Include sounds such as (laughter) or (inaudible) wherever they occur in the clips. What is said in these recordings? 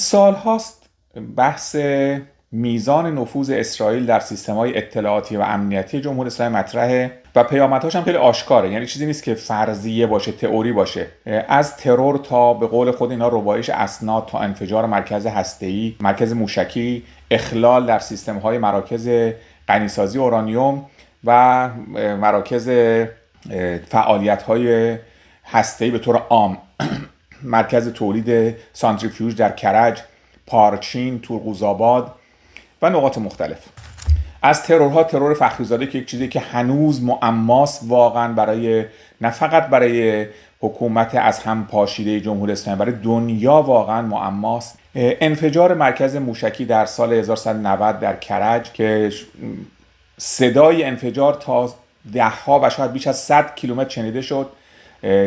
سال هاست بحث میزان نفوذ اسرائیل در سیستم های اطلاعاتی و امنیتی جمهوری اسلامی مطرحه و پیامدهاش هم خیلی آشکاره یعنی چیزی نیست که فرضیه باشه تئوری باشه از ترور تا به قول خود اینا ربایش اسناد تا انفجار مرکز هسته‌ای مرکز موشکی اخلال در سیستم های مراکز غنیسازی اورانیوم و مراکز فعالیت های هسته‌ای به طور عام مرکز تولید سانتریفیوژ در کرج پارچین تورقوزآباد و نقاط مختلف از ترورها ترور فخریزاده که یک چیزی که هنوز معماس واقعا برای نه فقط برای حکومت از هم پاشیده جمهوری اسلامی برای دنیا واقعا معماس انفجار مرکز موشکی در سال 1190 در کرج که صدای انفجار تا ده و شاید بیش از 100 کیلومتر شنیده شد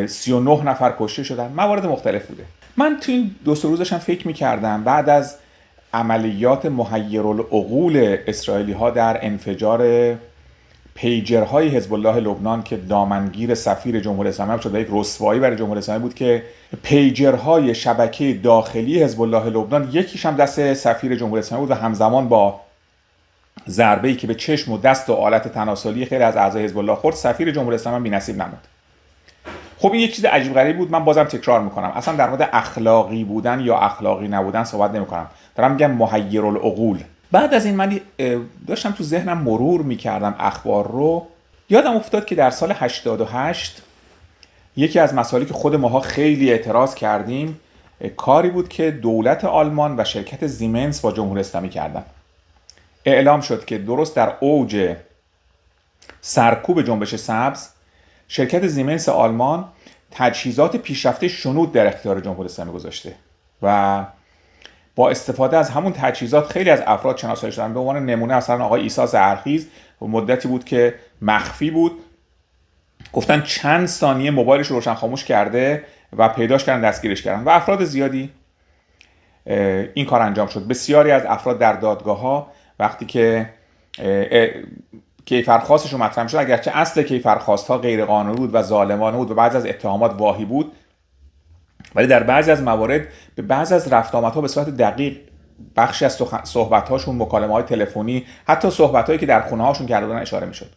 39 نفر کشته شدن موارد مختلف بوده من تو این دو سه روزشم فکر میکردم بعد از عملیات محیرالعقول اسرائیلی ها در انفجار پیجرهای حزب الله لبنان که دامنگیر سفیر جمهوری اسلامی شده یک رسوایی برای جمهوری اسلامی بود که پیجرهای شبکه داخلی حزب الله لبنان یکیش هم دست سفیر جمهوری اسلامی بود و همزمان با ضربه که به چشم و دست و آلت تناسلی خیلی از اعضای حزب الله خورد سفیر جمهوری اسلامی بی‌نصیب نمود خب این یک چیز عجیب غریب بود من بازم تکرار میکنم اصلا در مورد اخلاقی بودن یا اخلاقی نبودن صحبت نمیکنم دارم میگم محیر العقول بعد از این من داشتم تو ذهنم مرور میکردم اخبار رو یادم افتاد که در سال 88 یکی از مسائلی که خود ماها خیلی اعتراض کردیم کاری بود که دولت آلمان و شرکت زیمنس با جمهور اسلامی کردن اعلام شد که درست در اوج سرکوب جنبش سبز شرکت زیمنس آلمان تجهیزات پیشرفته شنود در اختیار جمهوری اسلامی گذاشته و با استفاده از همون تجهیزات خیلی از افراد شناسایی شدن به عنوان نمونه مثلا آقای عیسی زرخیز مدتی بود که مخفی بود گفتن چند ثانیه موبایلش رو روشن خاموش کرده و پیداش کردن دستگیرش کردن و افراد زیادی این کار انجام شد بسیاری از افراد در دادگاه ها وقتی که کیفرخواستش مطرح شد اگرچه اصل کیفرخواست ها غیر قانونی بود و ظالمانه بود و بعضی از اتهامات واهی بود ولی در بعضی از موارد به بعضی از رفت ها به صورت دقیق بخشی از صحبت هاشون مکالمه های تلفنی حتی صحبت هایی که در خونه هاشون کرده بودن اشاره میشد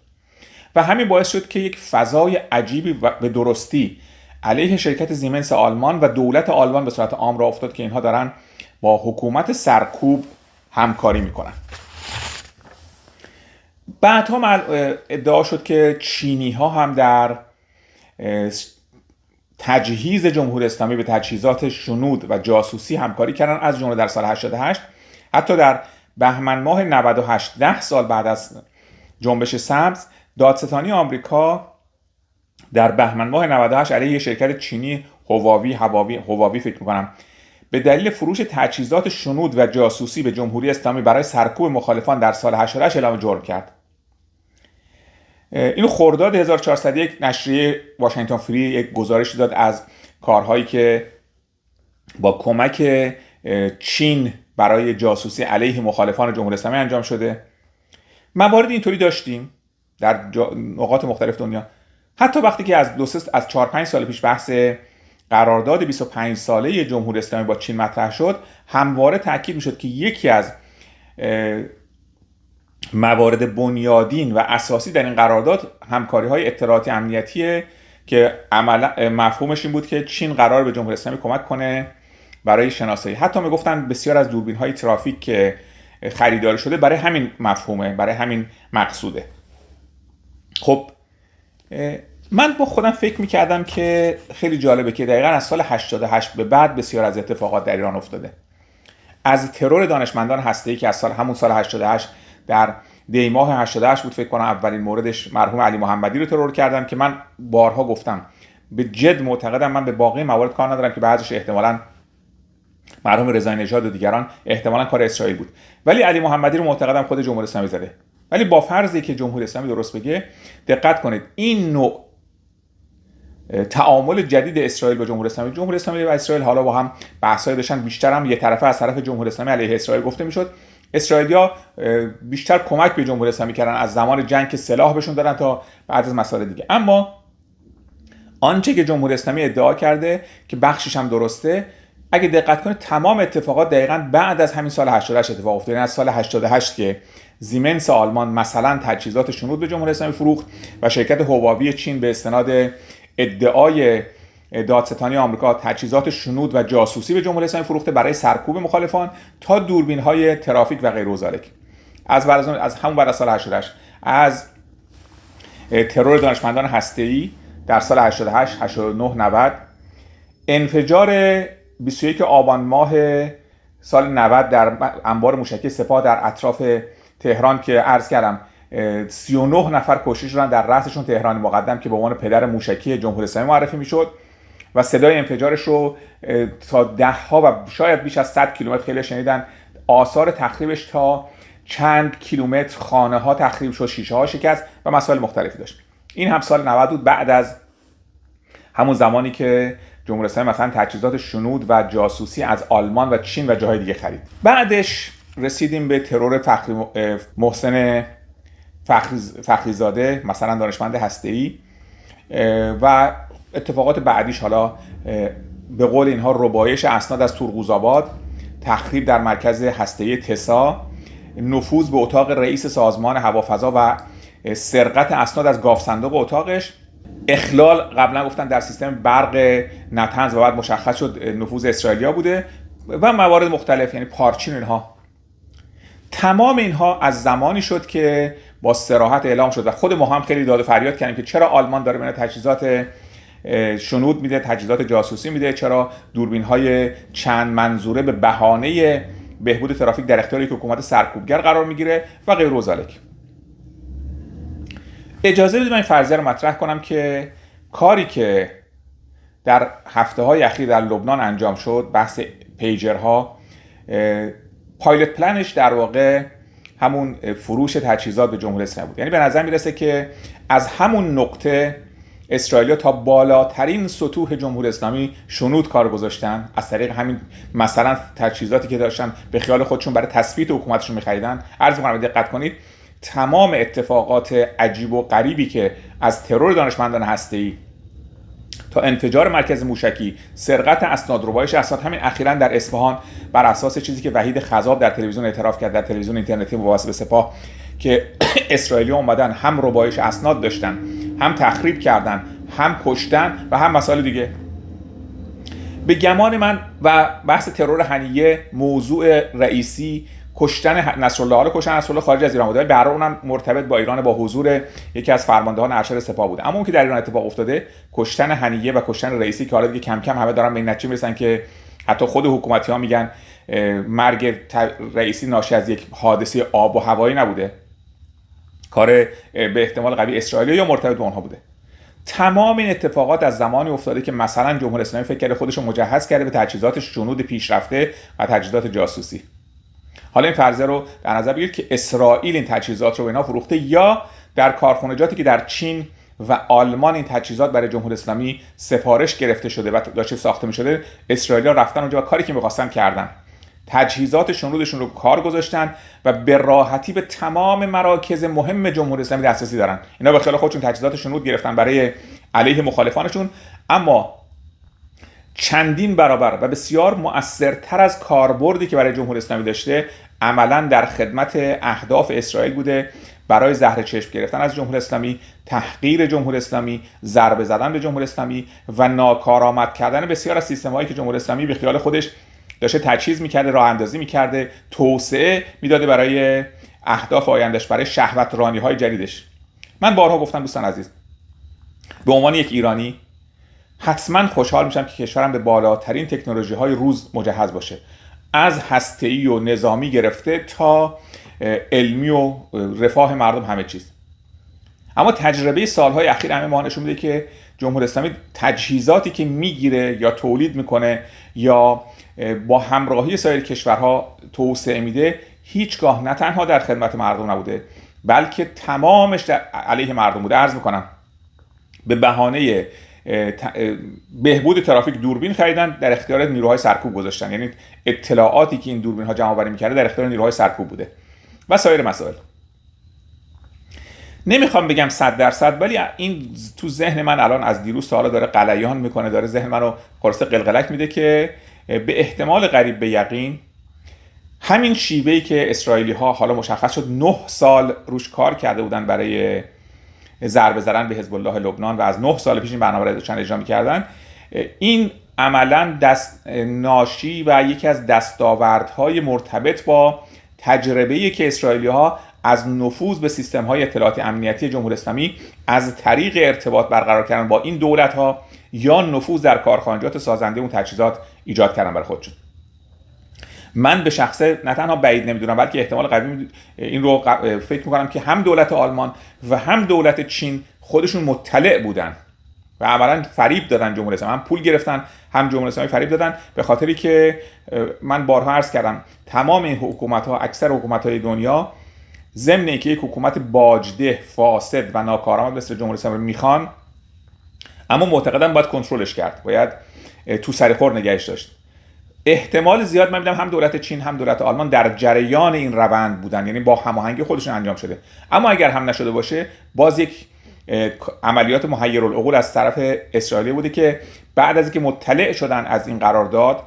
و همین باعث شد که یک فضای عجیبی و به درستی علیه شرکت زیمنس آلمان و دولت آلمان به صورت عام را افتاد که اینها دارن با حکومت سرکوب همکاری میکنن بعد هم ادعا شد که چینی ها هم در تجهیز جمهوری اسلامی به تجهیزات شنود و جاسوسی همکاری کردن از جمله در سال 88 حتی در بهمن ماه 98 ده سال بعد از جنبش سبز دادستانی آمریکا در بهمن ماه 98 علیه یه شرکت چینی هواوی هواوی هواوی فکر میکنم به دلیل فروش تجهیزات شنود و جاسوسی به جمهوری اسلامی برای سرکوب مخالفان در سال 88 اعلام جرم کرد این خرداد 1401 نشریه واشنگتن فری یک گزارش داد از کارهایی که با کمک چین برای جاسوسی علیه مخالفان جمهوری اسلامی انجام شده موارد اینطوری داشتیم در نقاط مختلف دنیا حتی وقتی که از دو از 4 5 سال پیش بحث قرارداد 25 ساله جمهوری اسلامی با چین مطرح شد همواره تاکید میشد که یکی از موارد بنیادین و اساسی در این قرارداد همکاری های اطلاعاتی امنیتیه که مفهومش این بود که چین قرار به جمهوری اسلامی کمک کنه برای شناسایی حتی میگفتن بسیار از دوربین های ترافیک که خریداری شده برای همین مفهومه برای همین مقصوده خب من با خودم فکر میکردم که خیلی جالبه که دقیقا از سال 88 به بعد بسیار از اتفاقات در ایران افتاده از ترور دانشمندان هسته‌ای که از سال همون سال 88 در دیماه 88 بود فکر کنم اولین موردش مرحوم علی محمدی رو ترور کردن که من بارها گفتم به جد معتقدم من به باقی موارد کار ندارم که بعضش احتمالا مرحوم رضا نژاد و دیگران احتمالا کار اسرائیل بود ولی علی محمدی رو معتقدم خود جمهوری اسلامی زده ولی با فرضی که جمهوری اسلامی درست بگه دقت کنید این نوع تعامل جدید اسرائیل با جمهوری اسلامی جمهوری اسلامی و اسرائیل حالا با هم بحثای داشتن بیشتر هم یه طرفه از طرف جمهوری اسلامی علیه اسرائیل گفته میشد اسرائیلیا بیشتر کمک به جمهوری اسلامی کردن از زمان جنگ که سلاح بهشون دادن تا بعد از مسائل دیگه اما آنچه که جمهوری اسلامی ادعا کرده که بخشش هم درسته اگه دقت کنید تمام اتفاقات دقیقا بعد از همین سال 88 اتفاق افتاد یعنی از سال 88 که زیمنس آلمان مثلا تجهیزات شنود به جمهوری اسلامی فروخت و شرکت هواوی چین به استناد ادعای دادستانی آمریکا تجهیزات شنود و جاسوسی به جمهوری اسلامی فروخته برای سرکوب مخالفان تا دوربین های ترافیک و غیر وزارک. از از همون بعد از سال 88 از ترور دانشمندان هسته‌ای در سال 88 89 90 انفجار 21 آبان ماه سال 90 در انبار موشکی سپاه در اطراف تهران که عرض کردم 39 نفر کشته شدن در رأسشون تهرانی مقدم که به عنوان پدر موشکی جمهوری اسلامی معرفی میشد و صدای انفجارش رو تا ده ها و شاید بیش از 100 کیلومتر خیلی شنیدن آثار تخریبش تا چند کیلومتر خانه ها تخریب شد شیشه ها شکست و مسائل مختلفی داشت این هم سال 90 بود بعد از همون زمانی که جمهوری اسلامی مثلا تجهیزات شنود و جاسوسی از آلمان و چین و جاهای دیگه خرید بعدش رسیدیم به ترور فخری محسن فخری زاده مثلا دانشمند هسته‌ای و اتفاقات بعدیش حالا به قول اینها ربایش اسناد از تورغوزآباد تخریب در مرکز هسته تسا نفوذ به اتاق رئیس سازمان هوافضا و سرقت اسناد از گاف اتاقش اخلال قبلا گفتن در سیستم برق نتنز و بعد مشخص شد نفوذ اسرائیلیا بوده و موارد مختلف یعنی پارچین اینها تمام اینها از زمانی شد که با سراحت اعلام شد و خود ما هم خیلی داد و فریاد کردیم که چرا آلمان داره من تجهیزات شنود میده تجهیزات جاسوسی میده چرا دوربین های چند منظوره به بهانه بهبود ترافیک در اختیار یک حکومت سرکوبگر قرار میگیره و غیر روزالک اجازه بدید من فرضیه رو مطرح کنم که کاری که در هفته های اخیر در لبنان انجام شد بحث پیجرها پایلت پلنش در واقع همون فروش تجهیزات به جمهوری اسلامی بود یعنی به نظر میرسه که از همون نقطه اسرائیل تا بالاترین سطوح جمهوری اسلامی شنود کار گذاشتن از طریق همین مثلا تجهیزاتی که داشتن به خیال خودشون برای تثبیت حکومتشون میخریدن عرض میکنم دقت کنید تمام اتفاقات عجیب و غریبی که از ترور دانشمندان هسته‌ای تا انفجار مرکز موشکی سرقت اسناد ربایش اسناد همین اخیرا در اصفهان بر اساس چیزی که وحید خذاب در تلویزیون اعتراف کرد در تلویزیون اینترنتی به سپاه که (coughs) اسرائیلی اومدن هم ربایش اسناد داشتن هم تخریب کردن هم کشتن و هم مسائل دیگه به گمان من و بحث ترور هنیه موضوع رئیسی کشتن نصرالله رو کشتن نصرالله خارج از ایران بوده برای اونم مرتبط با ایران با حضور یکی از فرماندهان ارشد سپاه بوده اما اون که در ایران اتفاق افتاده کشتن هنیه و کشتن رئیسی که حالا دیگه کم کم همه دارن به این نتیجه میرسن که حتی خود حکومتی ها میگن مرگ رئیسی ناشی از یک حادثه آب و هوایی نبوده کار به احتمال قوی اسرائیلی یا مرتبط با آنها بوده تمام این اتفاقات از زمانی افتاده که مثلا جمهوری اسلامی فکر کرده خودش رو مجهز کرده به تجهیزات جنود پیشرفته و تجهیزات جاسوسی حالا این فرضیه رو در نظر بگیرید که اسرائیل این تجهیزات رو به اینا فروخته یا در کارخانجاتی که در چین و آلمان این تجهیزات برای جمهوری اسلامی سفارش گرفته شده و داشته ساخته می شده اسرائیل رفتن اونجا و کاری که می‌خواستن کردن تجهیزات شنودشون رو کار گذاشتن و به راحتی به تمام مراکز مهم جمهوری اسلامی دسترسی دارن اینا به خیال خودشون تجهیزات شنود گرفتن برای علیه مخالفانشون اما چندین برابر و بسیار مؤثرتر از کاربردی که برای جمهوری اسلامی داشته عملا در خدمت اهداف اسرائیل بوده برای زهر چشم گرفتن از جمهوری اسلامی تحقیر جمهوری اسلامی ضربه زدن به جمهوری اسلامی و ناکارآمد کردن بسیار از هایی که جمهوری اسلامی به خیال خودش داشته تجهیز میکرده راه اندازی میکرده توسعه میداده برای اهداف آیندهش برای شهوت رانی های جدیدش من بارها گفتم دوستان عزیز به عنوان یک ایرانی حتما خوشحال میشم که کشورم به بالاترین تکنولوژی های روز مجهز باشه از هسته و نظامی گرفته تا علمی و رفاه مردم همه چیز اما تجربه سالهای اخیر همه ما نشون میده که جمهوری اسلامی تجهیزاتی که میگیره یا تولید میکنه یا با همراهی سایر کشورها توسعه میده هیچگاه نه تنها در خدمت مردم نبوده بلکه تمامش در علیه مردم بوده عرض میکنم به بهانه بهبود ترافیک دوربین خریدن در اختیار نیروهای سرکوب گذاشتن یعنی اطلاعاتی که این دوربین ها جمع آوری میکرده در اختیار نیروهای سرکوب بوده و سایر مسائل نمیخوام بگم صد درصد ولی این تو ذهن من الان از دیروز تا حالا داره قلیان میکنه داره ذهن منو قرصه قلقلک میده که به احتمال قریب به یقین همین شیوهی که اسرائیلی ها حالا مشخص شد نه سال روش کار کرده بودن برای ضربه زدن به حزب الله لبنان و از نه سال پیش این برنامه را داشتن اجرا میکردن این عملا دست ناشی و یکی از دستاوردهای مرتبط با تجربه که اسرائیلی ها از نفوذ به سیستم های اطلاعات امنیتی جمهوری اسلامی از طریق ارتباط برقرار کردن با این دولت ها یا نفوذ در کارخانجات سازنده اون تجهیزات ایجاد کردن برای خودشون من به شخصه نه تنها بعید نمیدونم بلکه احتمال قوی این رو فکر میکنم که هم دولت آلمان و هم دولت چین خودشون مطلع بودن و عملا فریب دادن جمهوری اسلامی هم پول گرفتن هم جمهوری اسلامی فریب دادن به خاطری که من بارها عرض کردم تمام این حکومت ها اکثر حکومت های دنیا ضمن که یک حکومت باجده فاسد و ناکارآمد مثل جمهوری اسلامی میخوان اما معتقدم باید کنترلش کرد باید تو سر خور نگهش داشت احتمال زیاد من میدم هم دولت چین هم دولت آلمان در جریان این روند بودن یعنی با هماهنگی خودشون انجام شده اما اگر هم نشده باشه باز یک عملیات محیرالعقول از طرف اسرائیلی بوده که بعد از اینکه مطلع شدن از این قرارداد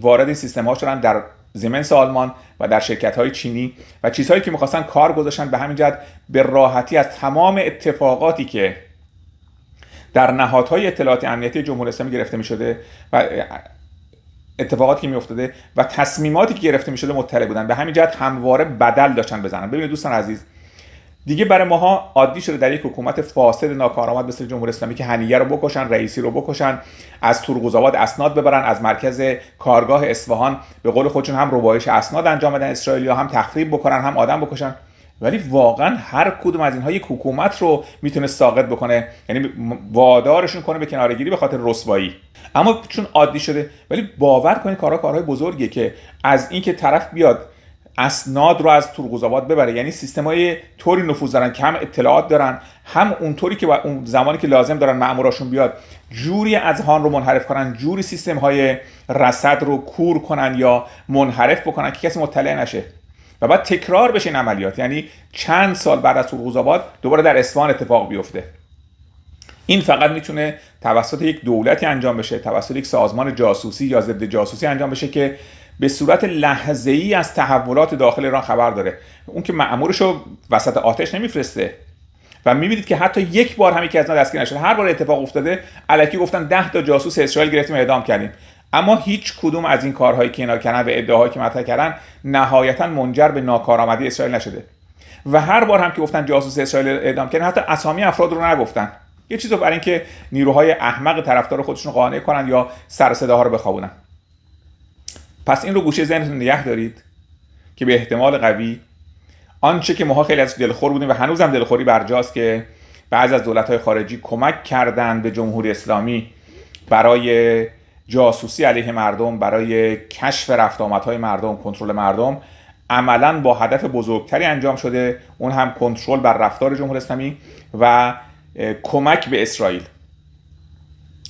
وارد این سیستم ها شدن در زیمنس آلمان و در شرکت های چینی و چیزهایی که میخواستن کار گذاشتن به همین جد به راحتی از تمام اتفاقاتی که در نهادهای اطلاعات امنیتی جمهوری اسلامی گرفته می و اتفاقاتی که میافتاده و تصمیماتی که گرفته میشده شده مطلع بودن به همین جهت همواره بدل داشتن بزنن ببینید دوستان عزیز دیگه برای ماها عادی شده در یک حکومت فاسد ناکارآمد مثل جمهوری اسلامی که هنیه رو بکشن رئیسی رو بکشن از تورقوزآباد اسناد ببرن از مرکز کارگاه اصفهان به قول خودشون هم ربایش اسناد انجام بدن اسرائیلیا هم تخریب بکنن هم آدم بکشن ولی واقعا هر کدوم از اینها یک حکومت رو میتونه ساقط بکنه یعنی وادارشون کنه به کنارگیری به خاطر رسوایی اما چون عادی شده ولی باور کنید کارها کارهای بزرگیه که از اینکه طرف بیاد اسناد رو از تورقوزآباد ببره یعنی های طوری نفوذ دارن کم هم اطلاعات دارن هم اونطوری که اون زمانی که لازم دارن ماموراشون بیاد جوری از هان رو منحرف کنن جوری سیستم های رصد رو کور کنن یا منحرف بکنن که کسی مطلع نشه و بعد تکرار بشه این عملیات یعنی چند سال بعد از سقوط آباد دوباره در اصفهان اتفاق بیفته این فقط میتونه توسط یک دولتی انجام بشه توسط یک سازمان جاسوسی یا ضد جاسوسی انجام بشه که به صورت لحظه ای از تحولات داخل ایران خبر داره اون که مأمورش رو وسط آتش نمیفرسته و میبینید که حتی یک بار هم یکی از اینا دستگیر هر بار اتفاق افتاده علکی گفتن ده تا جاسوس اسرائیل گرفتیم اعدام کردیم اما هیچ کدوم از این کارهایی که اینا کردن و ادعاهایی که مطرح کردن نهایتا منجر به ناکارآمدی اسرائیل نشده و هر بار هم که گفتن جاسوس اسرائیل اعدام کردن حتی اسامی افراد رو نگفتن یه چیزی برای اینکه نیروهای احمق طرفدار خودشون قانع کنن یا سر صداها رو بخوابونن پس این رو گوشه ذهنتون نگه دارید که به احتمال قوی آنچه که ماها خیلی از دلخور بودیم و هنوزم دلخوری برجاست که بعض از دولت‌های خارجی کمک کردند به جمهوری اسلامی برای جاسوسی علیه مردم برای کشف رفت آمدهای مردم کنترل مردم عملا با هدف بزرگتری انجام شده اون هم کنترل بر رفتار جمهوری اسلامی و کمک به اسرائیل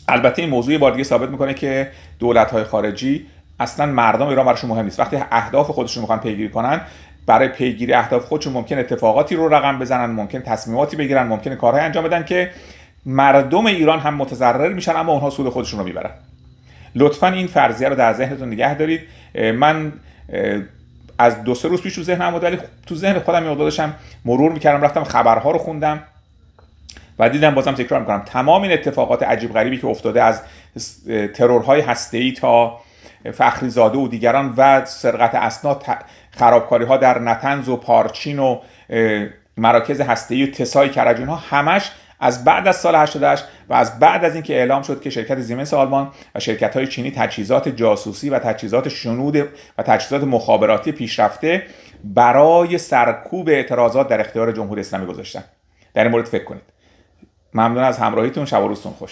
البته این موضوع بار دیگه ثابت میکنه که دولت های خارجی اصلا مردم ایران براشون مهم نیست وقتی اهداف خودشون میخوان پیگیری کنن برای پیگیری اهداف خودشون ممکن اتفاقاتی رو رقم بزنن ممکن تصمیماتی بگیرن ممکن کارهای انجام بدن که مردم ایران هم متضرر میشن اما اونها سود خودشون رو میبرن لطفا این فرضیه رو در ذهنتون نگه دارید من از دو سه روز پیش تو ذهنم بود ولی تو ذهن خودم یه داشتم مرور میکردم رفتم خبرها رو خوندم و دیدم بازم تکرار میکنم تمام این اتفاقات عجیب غریبی که افتاده از ترورهای ای تا فخری زاده و دیگران و سرقت اسناد خرابکاری ها در نتنز و پارچین و مراکز ای و تسای کرج اونها همش از بعد از سال 88 و از بعد از اینکه اعلام شد که شرکت زیمنس آلمان و شرکت های چینی تجهیزات جاسوسی و تجهیزات شنود و تجهیزات مخابراتی پیشرفته برای سرکوب اعتراضات در اختیار جمهوری اسلامی گذاشتن در این مورد فکر کنید ممنون از همراهیتون شب و روزتون خوش